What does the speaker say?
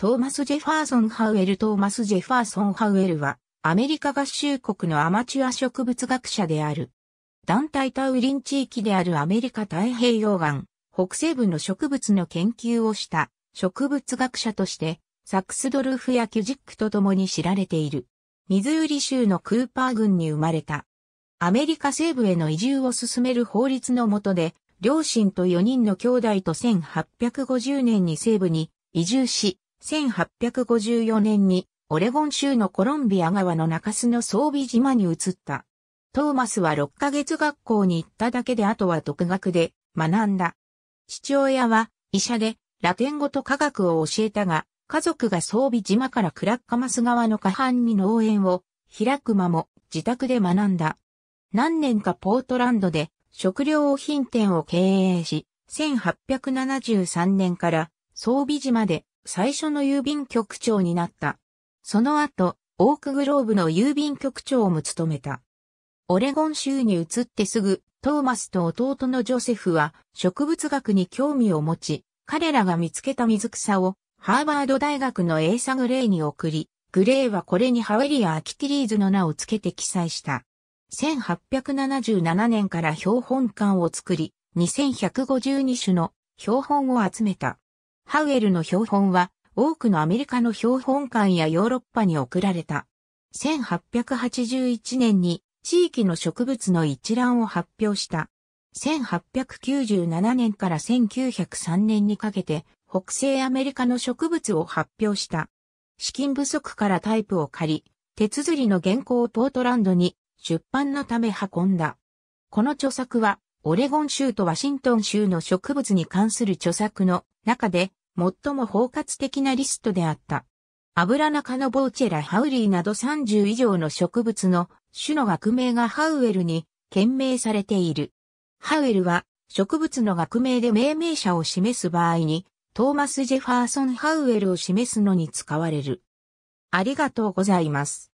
トーマス・ジェファーソン・ハウエルトーマス・ジェファーソン・ハウエルは、アメリカ合衆国のアマチュア植物学者である。団体タウリン地域であるアメリカ太平洋岸、北西部の植物の研究をした植物学者として、サクスドルフやキュジックと共に知られている。ミズーリ州のクーパー郡に生まれた。アメリカ西部への移住を進める法律の下で、両親と4人の兄弟と1850年に西部に移住し、1854年にオレゴン州のコロンビア川の中州の装備島に移った。トーマスは6ヶ月学校に行っただけであとは独学で学んだ。父親は医者でラテン語と科学を教えたが、家族が装備島からクラッカマス川の下半に農園を開く間も自宅で学んだ。何年かポートランドで食料品店を経営し、1873年から装備島で最初の郵便局長になった。その後、オークグローブの郵便局長も務めた。オレゴン州に移ってすぐ、トーマスと弟のジョセフは植物学に興味を持ち、彼らが見つけた水草をハーバード大学のエーサ・グレイに送り、グレイはこれにハウェリア・アキティリーズの名を付けて記載した。1877年から標本館を作り、2152種の標本を集めた。ハウエルの標本は多くのアメリカの標本館やヨーロッパに送られた。1881年に地域の植物の一覧を発表した。1897年から1903年にかけて北西アメリカの植物を発表した。資金不足からタイプを借り、手綴りの原稿をポートランドに出版のため運んだ。この著作はオレゴン州とワシントン州の植物に関する著作の中で最も包括的なリストであった。アブラナカノボーチェラハウリーなど30以上の植物の種の学名がハウエルに懸命されている。ハウエルは植物の学名で命名者を示す場合にトーマス・ジェファーソン・ハウエルを示すのに使われる。ありがとうございます。